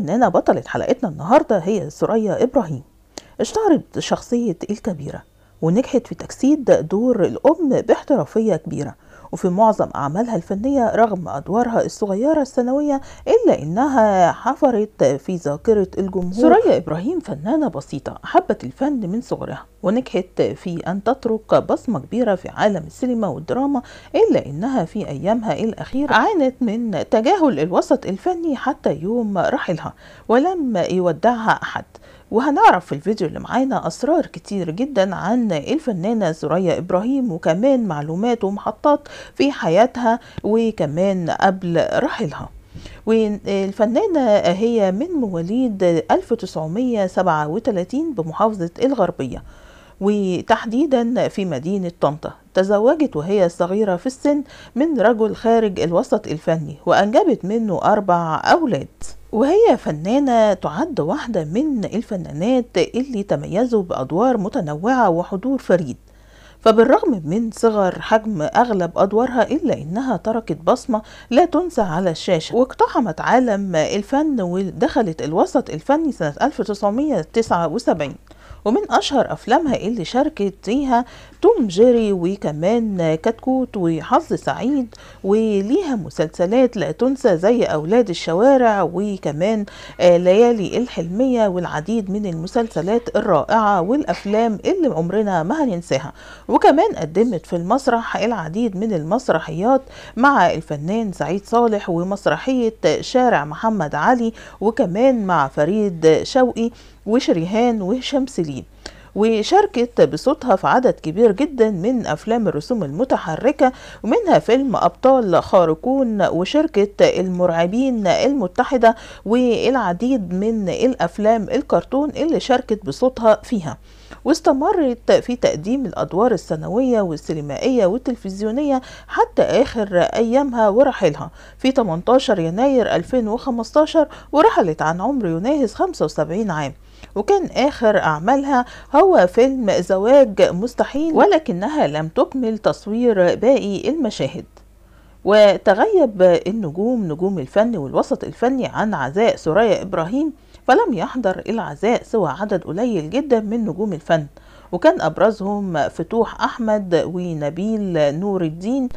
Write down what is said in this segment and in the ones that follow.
الفنانة بطلة حلقتنا النهاردة هي سرية إبراهيم اشتهرت شخصية الكبيرة ونجحت في تجسيد دور الأم باحترافية كبيرة وفي معظم أعمالها الفنية رغم أدوارها الصغيرة السنوية إلا إنها حفرت في ذاكرة الجمهور سوريا إبراهيم فنانة بسيطة حبت الفن من صغرها ونجحت في أن تترك بصمة كبيرة في عالم السينما والدراما إلا إنها في أيامها الأخيرة عانت من تجاهل الوسط الفني حتى يوم رحلها ولم يودعها أحد وهنعرف في الفيديو اللي معانا أسرار كتير جدا عن الفنانة ثريا إبراهيم وكمان معلومات ومحطات في حياتها وكمان قبل رحيلها والفنانة هي من مواليد 1937 بمحافظة الغربية وتحديدا في مدينة طنطا تزوجت وهي صغيرة في السن من رجل خارج الوسط الفني وأنجبت منه أربع أولاد وهي فنانة تعد واحدة من الفنانات اللي تميزوا بأدوار متنوعة وحضور فريد فبالرغم من صغر حجم أغلب أدوارها إلا إنها تركت بصمة لا تنسى على الشاشة واقتحمت عالم الفن ودخلت الوسط الفني سنة 1979 ومن أشهر أفلامها اللي شاركت فيها توم جيري وكمان كتكوت وحظ سعيد وليها مسلسلات لا تنسى زي أولاد الشوارع وكمان آه، ليالي الحلمية والعديد من المسلسلات الرائعة والأفلام اللي عمرنا ما هننساها وكمان قدمت في المسرح العديد من المسرحيات مع الفنان سعيد صالح ومسرحية شارع محمد علي وكمان مع فريد شوقي وشريهان وهشام سليم وشاركت بصوتها في عدد كبير جدا من أفلام الرسوم المتحركة ومنها فيلم أبطال خارقون وشركة المرعبين المتحدة والعديد من الأفلام الكرتون اللي شاركت بصوتها فيها واستمرت في تقديم الأدوار السنوية والسينمائية والتلفزيونية حتى آخر أيامها ورحلها في 18 يناير 2015 ورحلت عن عمر يناهز 75 عام وكان آخر أعمالها هو فيلم زواج مستحيل ولكنها لم تكمل تصوير باقي المشاهد وتغيب النجوم نجوم الفن والوسط الفني عن عزاء سرايا إبراهيم فلم يحضر العزاء سوى عدد قليل جدا من نجوم الفن وكان أبرزهم فتوح أحمد ونبيل نور الدين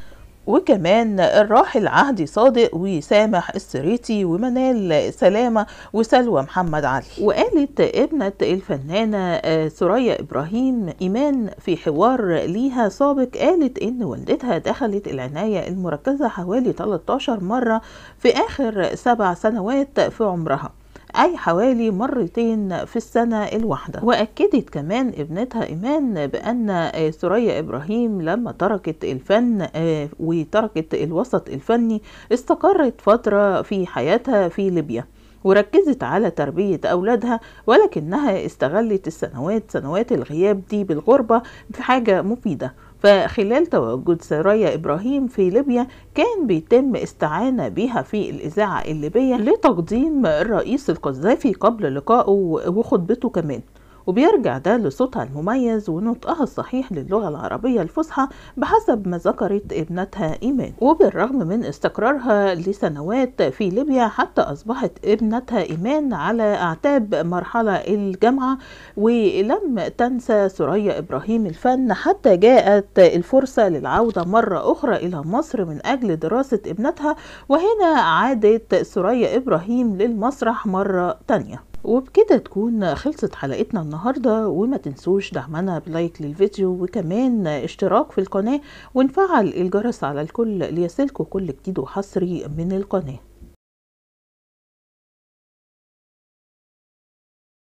وكمان الراحل عهدي صادق وسامح السريتي ومنال سلامة وسلوى محمد علي وقالت ابنة الفنانة ثريا آه، إبراهيم إيمان في حوار ليها سابق قالت إن والدتها دخلت العناية المركزة حوالي 13 مرة في آخر سبع سنوات في عمرها أي حوالي مرتين في السنة الواحدة وأكدت كمان ابنتها إيمان بأن آه، ثريا إبراهيم لما تركت الفن آه، وتركت الوسط الفني استقرت فترة في حياتها في ليبيا وركزت على تربية أولادها ولكنها استغلت السنوات سنوات الغياب دي بالغربة في حاجة مفيدة فخلال تواجد سرايا إبراهيم في ليبيا كان بيتم استعانة بها في الإذاعة الليبية لتقديم الرئيس القذافي قبل لقائه وخطبته كمان وبيرجع ده لصوتها المميز ونطقها الصحيح للغة العربية الفصحى بحسب ما ذكرت ابنتها إيمان وبالرغم من استقرارها لسنوات في ليبيا حتى أصبحت ابنتها إيمان على أعتاب مرحلة الجامعة ولم تنسى ثريا إبراهيم الفن حتى جاءت الفرصة للعودة مرة أخرى إلى مصر من أجل دراسة ابنتها وهنا عادت ثريا إبراهيم للمسرح مرة تانية وبكده تكون خلصت حلقتنا النهاردة وما تنسوش دعمنا بلايك للفيديو وكمان اشتراك في القناة ونفعل الجرس على الكل ليصلكوا كل جديد وحصري من القناه